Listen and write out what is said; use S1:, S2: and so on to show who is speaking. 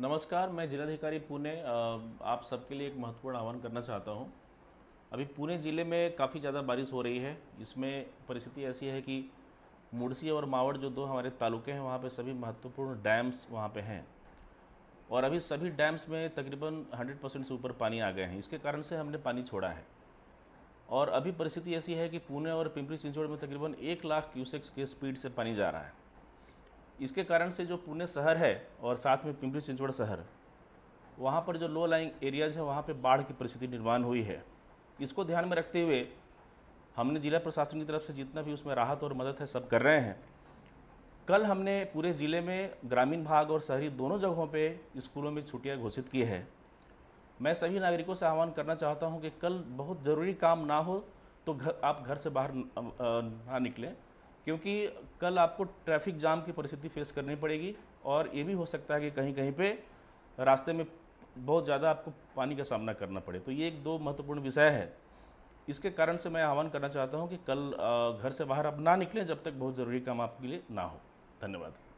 S1: नमस्कार मैं जिलाधिकारी पुणे आप सबके लिए एक महत्वपूर्ण आह्वान करना चाहता हूं अभी पुणे ज़िले में काफ़ी ज़्यादा बारिश हो रही है इसमें परिस्थिति ऐसी है कि मुड़सी और मावड़ जो दो हमारे तालुके हैं वहाँ पे सभी महत्वपूर्ण डैम्स वहाँ पे हैं और अभी सभी डैम्स में तकरीबन 100 परसेंट से ऊपर पानी आ गए हैं इसके कारण से हमने पानी छोड़ा है और अभी परिस्थिति ऐसी है कि पुणे और पिंपरी चिंचवड़ में तकरीबन एक लाख क्यूसेक्स के स्पीड से पानी जा रहा है इसके कारण से जो पुणे शहर है और साथ में पिंपरी चिंचवड़ शहर वहाँ पर जो लो लाइंग एरियाज है वहाँ पर बाढ़ की परिस्थिति निर्माण हुई है इसको ध्यान में रखते हुए हमने जिला प्रशासन की तरफ से जितना भी उसमें राहत और मदद है सब कर रहे हैं कल हमने पूरे ज़िले में ग्रामीण भाग और शहरी दोनों जगहों पे स्कूलों में छुट्टियां घोषित की है मैं सभी नागरिकों से आह्वान करना चाहता हूं कि कल बहुत ज़रूरी काम ना हो तो घर आप घर से बाहर ना निकलें क्योंकि कल आपको ट्रैफिक जाम की परिस्थिति फेस करनी पड़ेगी और ये भी हो सकता है कि कहीं कहीं पे रास्ते में बहुत ज़्यादा आपको पानी का सामना करना पड़े तो ये एक दो महत्वपूर्ण विषय है इसके कारण से मैं आह्वान करना चाहता हूँ कि कल घर से बाहर आप ना निकलें जब तक बहुत ज़रूरी काम आपके लिए ना हो धन्यवाद